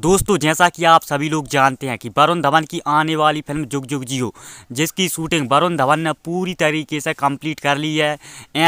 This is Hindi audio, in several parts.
दोस्तों जैसा कि आप सभी लोग जानते हैं कि वरुण धवन की आने वाली फिल्म जुग जुग जियो जिसकी शूटिंग वरुण धवन ने पूरी तरीके से कंप्लीट कर ली है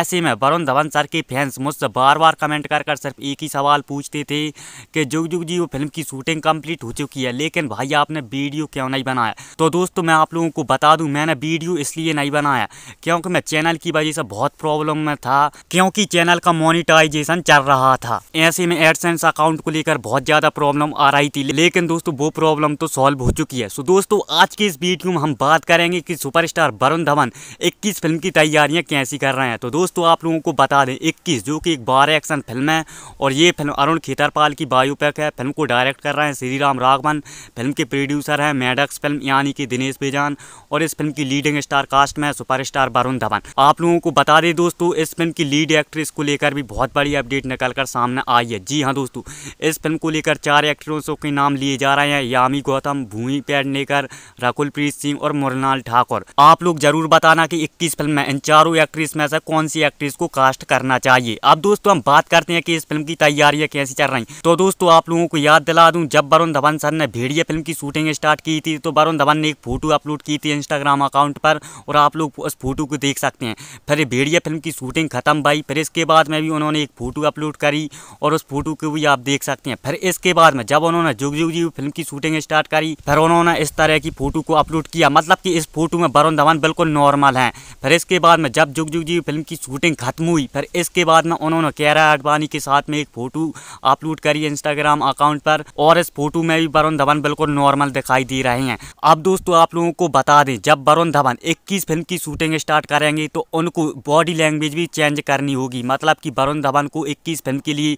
ऐसे में वरुण धवन सर के फैंस मुझसे बार बार कमेंट कर कर सिर्फ एक ही सवाल पूछते थे कि जुग जुग जियो फिल्म की शूटिंग कंप्लीट हो चुकी है लेकिन भाई आपने वीडियो क्यों नहीं बनाया तो दोस्तों मैं आप लोगों को बता दूँ मैंने वीडियो इसलिए नहीं बनाया क्योंकि मैं चैनल की वजह से बहुत प्रॉब्लम में था क्योंकि चैनल का मोनिटाइजेशन चल रहा था ऐसे में एडसेंस अकाउंट को लेकर बहुत ज़्यादा प्रॉब्लम आ बार आई थी लेकिन दोस्तों वो प्रॉब्लम तो सॉल्व हो चुकी है सो दोस्तों आज की इस वीडियो में हम बात करेंगे कि सुपरस्टार वरुण धवन इक्कीस फिल्म की तैयारियां कैसी कर रहे हैं तो दोस्तों आप लोगों को बता दें इक्कीस जो कि एक बार एक्शन फिल्म है और ये फिल्म अरुण खेतरपाल की बायोपैक है फिल्म को डायरेक्ट कर रहे हैं श्री राम राघवन फिल्म के प्रोड्यूसर हैं मैडक्स फिल्म यानी कि दिनेश बेजान और इस फिल्म की लीडिंग स्टार कास्ट में सुपर स्टार वरुण धवन आप लोगों को बता दें दोस्तों इस फिल्म की लीड एक्ट्रेस को लेकर भी बहुत बड़ी अपडेट निकल कर सामने आई है जी हाँ दोस्तों इस फिल्म को लेकर चार एक्टरों पुरुषों के नाम लिए जा रहे हैं यामी गौतम भूमि पेडनेकर रकुलप्रीत सिंह और मुरनाल ठाकुर आप लोग जरूर बताना कि 21 फिल्म में इन चारों एक्ट्रेस में से कौन सी एक्ट्रेस को कास्ट करना चाहिए अब दोस्तों हम बात करते हैं कि इस फिल्म की तैयारियां कैसी चल रही तो दोस्तों आप लोगों को याद दिला दूं जब वरुण धवन सर ने भेड़िया फिल्म की शूटिंग स्टार्ट की थी तो वरुण धवन ने एक फोटो अपलोड की थी इंस्टाग्राम अकाउंट पर और आप लोग उस फोटो को देख सकते हैं फिर भेड़िया फिल्म की शूटिंग खत्म भाई फिर इसके बाद में भी उन्होंने एक फोटो अपलोड करी और उस फोटो को भी आप देख सकते हैं फिर इसके बाद में जब उन्होंने जुग जुग जी फिल्म की शूटिंग स्टार्ट करी फिर उन्होंने इस तरह की फोटो को अपलोड किया मतलब कि इस फोटो में वरुण धवन बिल्कुल नॉर्मल हैं फिर इसके बाद में जब जुग जुग जी फिल्म की शूटिंग खत्म हुई फिर इसके बाद में उन्होंने कैरा अडवाणी के साथ में एक फोटो अपलोड करी इंस्टाग्राम अकाउंट पर और इस फोटो में भी वरुण धवन बिल्कुल नॉर्मल दिखाई दे रहे हैं अब दोस्तों आप लोगों को बता दें जब वरुण धवन इक्कीस फिल्म की शूटिंग स्टार्ट करेंगे तो उनको बॉडी लैंग्वेज भी चेंज करनी होगी मतलब कि वरुण धवन को इक्कीस फिल्म के लिए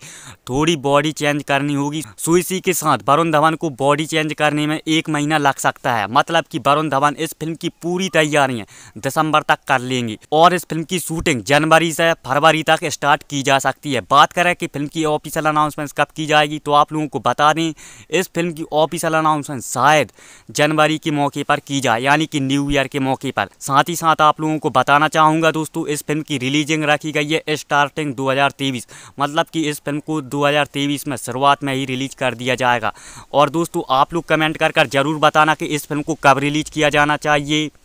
थोड़ी बॉडी चेंज करनी होगी सो के साथ साथ वरुण धवन को बॉडी चेंज करने में एक महीना लग सकता है मतलब कि वरुण धवन इस फिल्म की पूरी तैयारियां दिसंबर तक कर लेंगे और इस फिल्म की शूटिंग जनवरी से फरवरी तक स्टार्ट की जा सकती है बात करें कि फिल्म की ऑफिशियल अनाउंसमेंट कब की जाएगी तो आप लोगों को बता दें इस फिल्म की ऑफिशियल अनाउंसमेंट शायद जनवरी के मौके पर की जाए यानी कि न्यू ईयर के मौके पर साथ ही साथ आप लोगों को बताना चाहूँगा दोस्तों इस फिल्म की रिलीजिंग रखी गई है स्टार्टिंग दो मतलब कि इस फिल्म को दो में शुरुआत में ही रिलीज कर दिया जाए जाएगा और दोस्तों आप लोग कमेंट कर कर ज़रूर बताना कि इस फिल्म को कब रिलीज किया जाना चाहिए